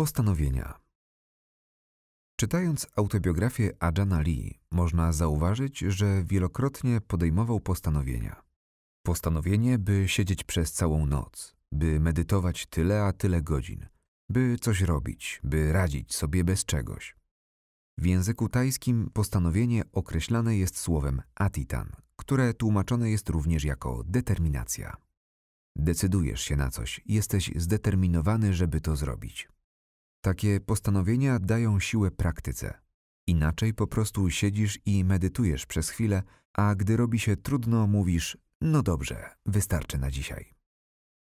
Postanowienia Czytając autobiografię Ajana Lee, można zauważyć, że wielokrotnie podejmował postanowienia. Postanowienie, by siedzieć przez całą noc, by medytować tyle a tyle godzin, by coś robić, by radzić sobie bez czegoś. W języku tajskim postanowienie określane jest słowem atitan, które tłumaczone jest również jako determinacja. Decydujesz się na coś, jesteś zdeterminowany, żeby to zrobić. Takie postanowienia dają siłę praktyce. Inaczej po prostu siedzisz i medytujesz przez chwilę, a gdy robi się trudno, mówisz: No dobrze, wystarczy na dzisiaj.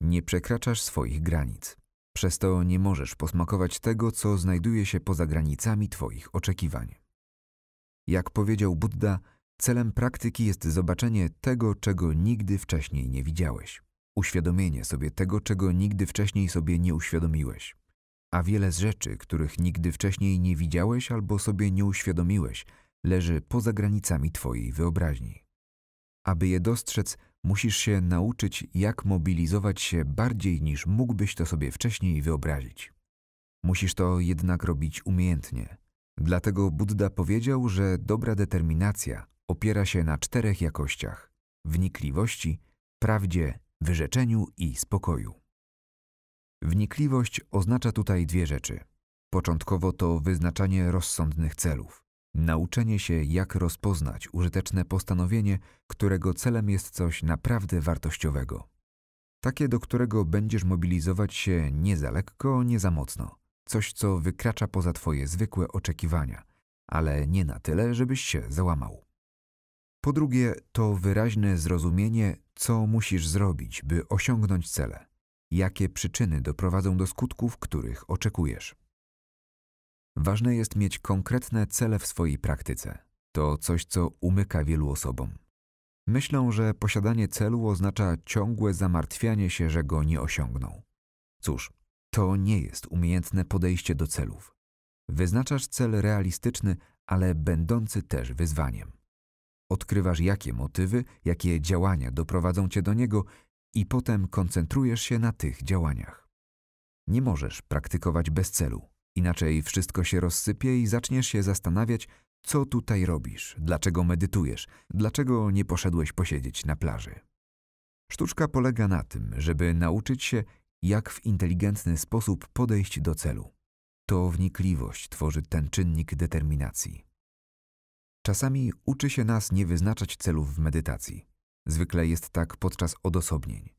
Nie przekraczasz swoich granic. Przez to nie możesz posmakować tego, co znajduje się poza granicami Twoich oczekiwań. Jak powiedział Buddha, celem praktyki jest zobaczenie tego, czego nigdy wcześniej nie widziałeś, uświadomienie sobie tego, czego nigdy wcześniej sobie nie uświadomiłeś a wiele z rzeczy, których nigdy wcześniej nie widziałeś albo sobie nie uświadomiłeś, leży poza granicami Twojej wyobraźni. Aby je dostrzec, musisz się nauczyć, jak mobilizować się bardziej niż mógłbyś to sobie wcześniej wyobrazić. Musisz to jednak robić umiejętnie. Dlatego Buddha powiedział, że dobra determinacja opiera się na czterech jakościach: wnikliwości, prawdzie, wyrzeczeniu i spokoju. Wnikliwość oznacza tutaj dwie rzeczy. Początkowo to wyznaczanie rozsądnych celów. Nauczenie się, jak rozpoznać użyteczne postanowienie, którego celem jest coś naprawdę wartościowego. Takie, do którego będziesz mobilizować się nie za lekko, nie za mocno. Coś, co wykracza poza Twoje zwykłe oczekiwania, ale nie na tyle, żebyś się załamał. Po drugie, to wyraźne zrozumienie, co musisz zrobić, by osiągnąć cele jakie przyczyny doprowadzą do skutków, których oczekujesz. Ważne jest mieć konkretne cele w swojej praktyce. To coś, co umyka wielu osobom. Myślą, że posiadanie celu oznacza ciągłe zamartwianie się, że go nie osiągną. Cóż, to nie jest umiejętne podejście do celów. Wyznaczasz cel realistyczny, ale będący też wyzwaniem. Odkrywasz, jakie motywy, jakie działania doprowadzą cię do niego i potem koncentrujesz się na tych działaniach. Nie możesz praktykować bez celu, inaczej wszystko się rozsypie i zaczniesz się zastanawiać, co tutaj robisz, dlaczego medytujesz, dlaczego nie poszedłeś posiedzieć na plaży. Sztuczka polega na tym, żeby nauczyć się, jak w inteligentny sposób podejść do celu. To wnikliwość tworzy ten czynnik determinacji. Czasami uczy się nas nie wyznaczać celów w medytacji. Zwykle jest tak podczas odosobnień.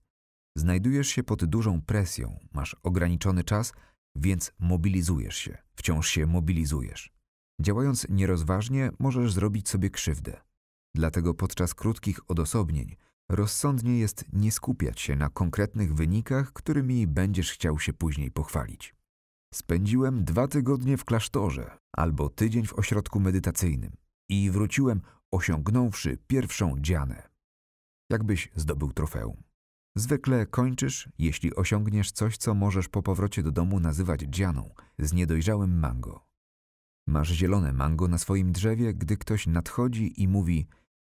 Znajdujesz się pod dużą presją, masz ograniczony czas, więc mobilizujesz się, wciąż się mobilizujesz. Działając nierozważnie, możesz zrobić sobie krzywdę. Dlatego podczas krótkich odosobnień rozsądnie jest nie skupiać się na konkretnych wynikach, którymi będziesz chciał się później pochwalić. Spędziłem dwa tygodnie w klasztorze albo tydzień w ośrodku medytacyjnym i wróciłem osiągnąwszy pierwszą dzianę jakbyś zdobył trofeum. Zwykle kończysz, jeśli osiągniesz coś, co możesz po powrocie do domu nazywać dzianą, z niedojrzałym mango. Masz zielone mango na swoim drzewie, gdy ktoś nadchodzi i mówi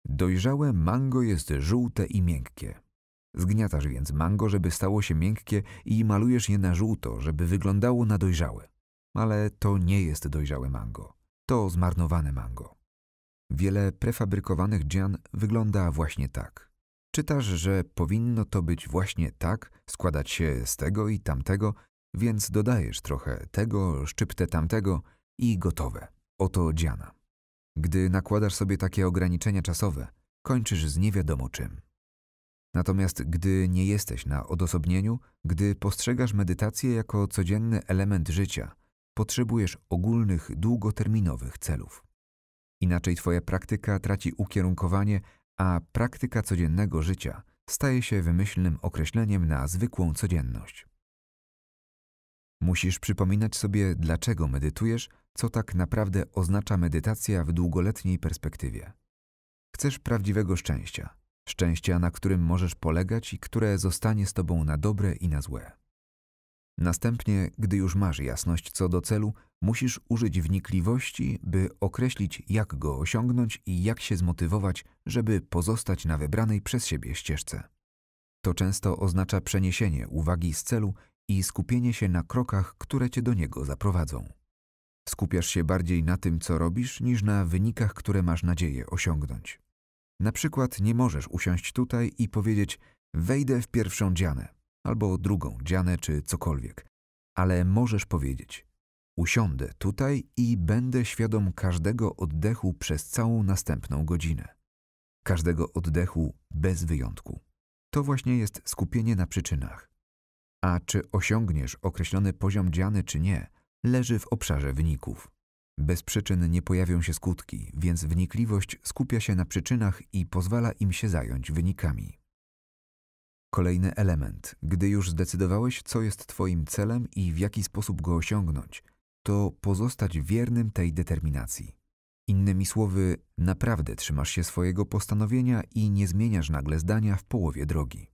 Dojrzałe mango jest żółte i miękkie. Zgniatasz więc mango, żeby stało się miękkie i malujesz je na żółto, żeby wyglądało na dojrzałe. Ale to nie jest dojrzałe mango. To zmarnowane mango. Wiele prefabrykowanych dzian wygląda właśnie tak. Czytasz, że powinno to być właśnie tak, składać się z tego i tamtego, więc dodajesz trochę tego, szczyptę tamtego i gotowe. Oto dziana. Gdy nakładasz sobie takie ograniczenia czasowe, kończysz z niewiadomo czym. Natomiast gdy nie jesteś na odosobnieniu, gdy postrzegasz medytację jako codzienny element życia, potrzebujesz ogólnych, długoterminowych celów. Inaczej Twoja praktyka traci ukierunkowanie, a praktyka codziennego życia staje się wymyślnym określeniem na zwykłą codzienność. Musisz przypominać sobie, dlaczego medytujesz, co tak naprawdę oznacza medytacja w długoletniej perspektywie. Chcesz prawdziwego szczęścia, szczęścia, na którym możesz polegać i które zostanie z tobą na dobre i na złe. Następnie, gdy już masz jasność co do celu, musisz użyć wnikliwości, by określić, jak go osiągnąć i jak się zmotywować, żeby pozostać na wybranej przez siebie ścieżce. To często oznacza przeniesienie uwagi z celu i skupienie się na krokach, które cię do niego zaprowadzą. Skupiasz się bardziej na tym, co robisz, niż na wynikach, które masz nadzieję osiągnąć. Na przykład nie możesz usiąść tutaj i powiedzieć: Wejdę w pierwszą dzianę albo drugą, dzianę czy cokolwiek, ale możesz powiedzieć: Usiądę tutaj i będę świadom każdego oddechu przez całą następną godzinę. Każdego oddechu bez wyjątku. To właśnie jest skupienie na przyczynach. A czy osiągniesz określony poziom dziany czy nie, leży w obszarze wyników. Bez przyczyn nie pojawią się skutki, więc wnikliwość skupia się na przyczynach i pozwala im się zająć wynikami. Kolejny element, gdy już zdecydowałeś, co jest Twoim celem i w jaki sposób go osiągnąć, to pozostać wiernym tej determinacji. Innymi słowy, naprawdę trzymasz się swojego postanowienia i nie zmieniasz nagle zdania w połowie drogi.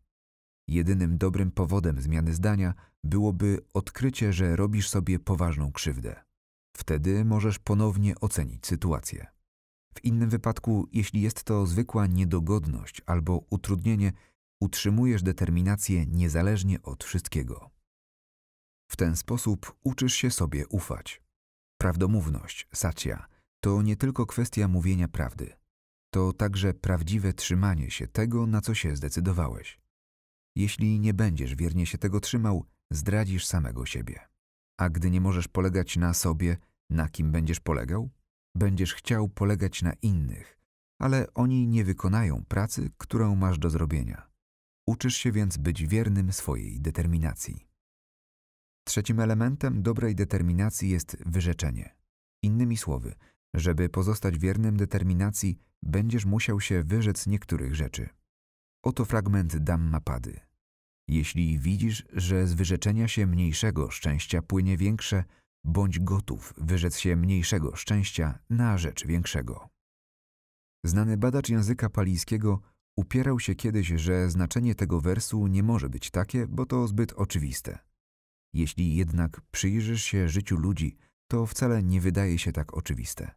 Jedynym dobrym powodem zmiany zdania byłoby odkrycie, że robisz sobie poważną krzywdę. Wtedy możesz ponownie ocenić sytuację. W innym wypadku, jeśli jest to zwykła niedogodność albo utrudnienie, utrzymujesz determinację niezależnie od wszystkiego. W ten sposób uczysz się sobie ufać. Prawdomówność, sacia, to nie tylko kwestia mówienia prawdy. To także prawdziwe trzymanie się tego, na co się zdecydowałeś. Jeśli nie będziesz wiernie się tego trzymał, zdradzisz samego siebie. A gdy nie możesz polegać na sobie, na kim będziesz polegał? Będziesz chciał polegać na innych, ale oni nie wykonają pracy, którą masz do zrobienia. Uczysz się więc być wiernym swojej determinacji. Trzecim elementem dobrej determinacji jest wyrzeczenie. Innymi słowy, żeby pozostać wiernym determinacji, będziesz musiał się wyrzec niektórych rzeczy. Oto fragment Dhammapady. Jeśli widzisz, że z wyrzeczenia się mniejszego szczęścia płynie większe, bądź gotów wyrzec się mniejszego szczęścia na rzecz większego. Znany badacz języka palijskiego Upierał się kiedyś, że znaczenie tego wersu nie może być takie, bo to zbyt oczywiste. Jeśli jednak przyjrzysz się życiu ludzi, to wcale nie wydaje się tak oczywiste.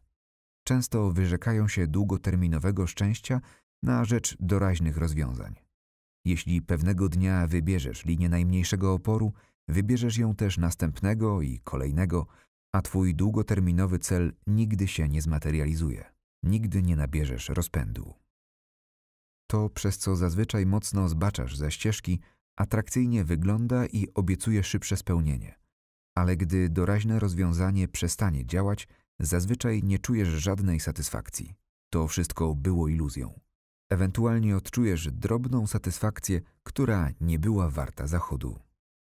Często wyrzekają się długoterminowego szczęścia na rzecz doraźnych rozwiązań. Jeśli pewnego dnia wybierzesz linię najmniejszego oporu, wybierzesz ją też następnego i kolejnego, a twój długoterminowy cel nigdy się nie zmaterializuje, nigdy nie nabierzesz rozpędu. To, przez co zazwyczaj mocno zbaczasz ze ścieżki, atrakcyjnie wygląda i obiecuje szybsze spełnienie. Ale gdy doraźne rozwiązanie przestanie działać, zazwyczaj nie czujesz żadnej satysfakcji. To wszystko było iluzją. Ewentualnie odczujesz drobną satysfakcję, która nie była warta zachodu.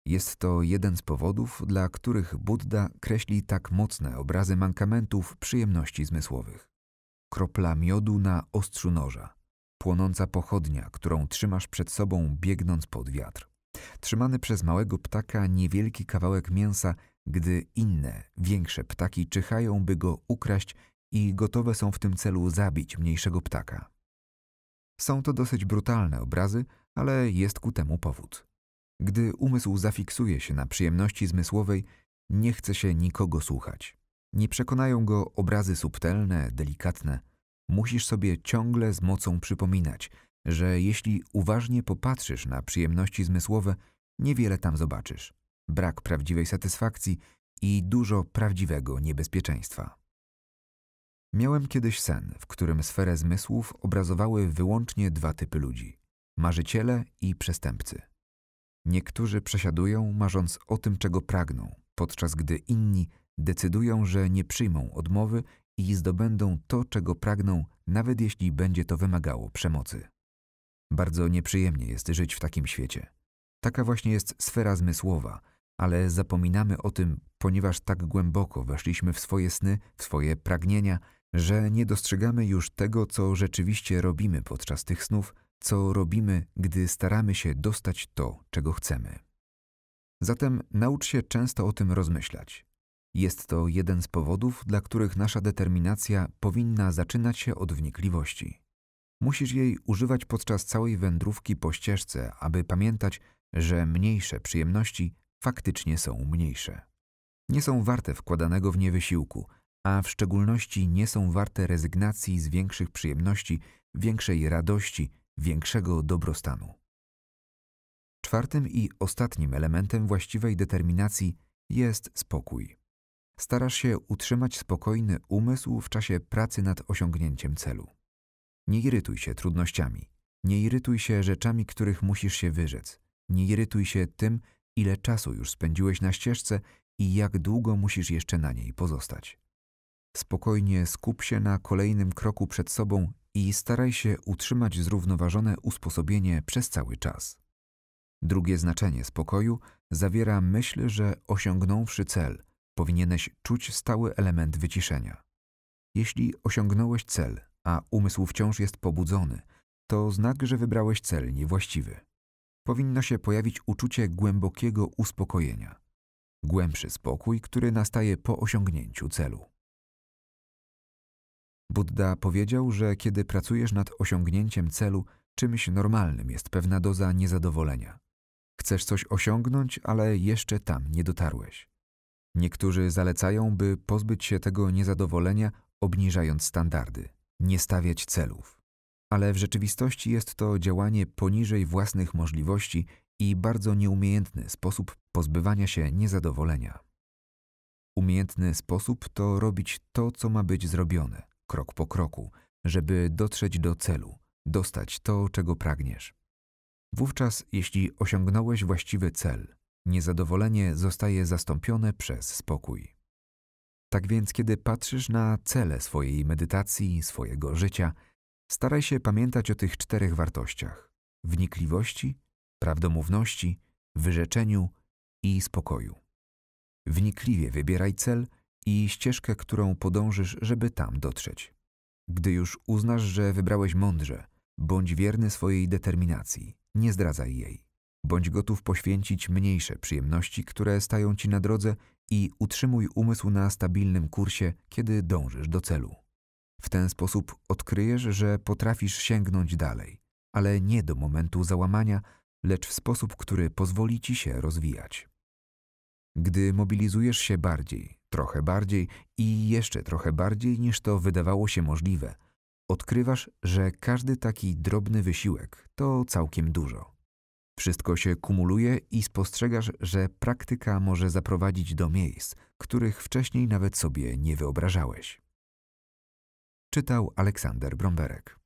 Jest to jeden z powodów, dla których Buddha kreśli tak mocne obrazy mankamentów przyjemności zmysłowych. Kropla miodu na ostrzu noża, płonąca pochodnia, którą trzymasz przed sobą, biegnąc pod wiatr. Trzymany przez małego ptaka niewielki kawałek mięsa, gdy inne, większe ptaki czyhają, by go ukraść i gotowe są w tym celu zabić mniejszego ptaka. Są to dosyć brutalne obrazy, ale jest ku temu powód. Gdy umysł zafiksuje się na przyjemności zmysłowej, nie chce się nikogo słuchać. Nie przekonają go obrazy subtelne, delikatne – Musisz sobie ciągle z mocą przypominać, że jeśli uważnie popatrzysz na przyjemności zmysłowe, niewiele tam zobaczysz. Brak prawdziwej satysfakcji i dużo prawdziwego niebezpieczeństwa. Miałem kiedyś sen, w którym sferę zmysłów obrazowały wyłącznie dwa typy ludzi: marzyciele i przestępcy. Niektórzy przesiadują, marząc o tym, czego pragną, podczas gdy inni decydują, że nie przyjmą odmowy i zdobędą to, czego pragną, nawet jeśli będzie to wymagało przemocy. Bardzo nieprzyjemnie jest żyć w takim świecie. Taka właśnie jest sfera zmysłowa, ale zapominamy o tym, ponieważ tak głęboko weszliśmy w swoje sny, w swoje pragnienia, że nie dostrzegamy już tego, co rzeczywiście robimy podczas tych snów, co robimy, gdy staramy się dostać to, czego chcemy. Zatem naucz się często o tym rozmyślać. Jest to jeden z powodów, dla których nasza determinacja powinna zaczynać się od wnikliwości. Musisz jej używać podczas całej wędrówki po ścieżce, aby pamiętać, że mniejsze przyjemności faktycznie są mniejsze. Nie są warte wkładanego w nie wysiłku, a w szczególności nie są warte rezygnacji z większych przyjemności, większej radości, większego dobrostanu. Czwartym i ostatnim elementem właściwej determinacji jest spokój starasz się utrzymać spokojny umysł w czasie pracy nad osiągnięciem celu. Nie irytuj się trudnościami, nie irytuj się rzeczami, których musisz się wyrzec, nie irytuj się tym, ile czasu już spędziłeś na ścieżce i jak długo musisz jeszcze na niej pozostać. Spokojnie skup się na kolejnym kroku przed sobą i staraj się utrzymać zrównoważone usposobienie przez cały czas. Drugie znaczenie spokoju zawiera myśl, że osiągnąwszy cel, powinieneś czuć stały element wyciszenia. Jeśli osiągnąłeś cel, a umysł wciąż jest pobudzony, to znak, że wybrałeś cel niewłaściwy. Powinno się pojawić uczucie głębokiego uspokojenia, głębszy spokój, który nastaje po osiągnięciu celu. Buddha powiedział, że kiedy pracujesz nad osiągnięciem celu, czymś normalnym jest pewna doza niezadowolenia. Chcesz coś osiągnąć, ale jeszcze tam nie dotarłeś. Niektórzy zalecają, by pozbyć się tego niezadowolenia, obniżając standardy, nie stawiać celów. Ale w rzeczywistości jest to działanie poniżej własnych możliwości i bardzo nieumiejętny sposób pozbywania się niezadowolenia. Umiejętny sposób to robić to, co ma być zrobione, krok po kroku, żeby dotrzeć do celu, dostać to, czego pragniesz. Wówczas, jeśli osiągnąłeś właściwy cel, Niezadowolenie zostaje zastąpione przez spokój. Tak więc, kiedy patrzysz na cele swojej medytacji, swojego życia, staraj się pamiętać o tych czterech wartościach: wnikliwości, prawdomówności, wyrzeczeniu i spokoju. Wnikliwie wybieraj cel i ścieżkę, którą podążysz, żeby tam dotrzeć. Gdy już uznasz, że wybrałeś mądrze, bądź wierny swojej determinacji, nie zdradzaj jej. Bądź gotów poświęcić mniejsze przyjemności, które stają ci na drodze i utrzymuj umysł na stabilnym kursie, kiedy dążysz do celu. W ten sposób odkryjesz, że potrafisz sięgnąć dalej, ale nie do momentu załamania, lecz w sposób, który pozwoli ci się rozwijać. Gdy mobilizujesz się bardziej, trochę bardziej i jeszcze trochę bardziej niż to wydawało się możliwe, odkrywasz, że każdy taki drobny wysiłek to całkiem dużo. Wszystko się kumuluje i spostrzegasz, że praktyka może zaprowadzić do miejsc, których wcześniej nawet sobie nie wyobrażałeś. Czytał Aleksander Bromberek.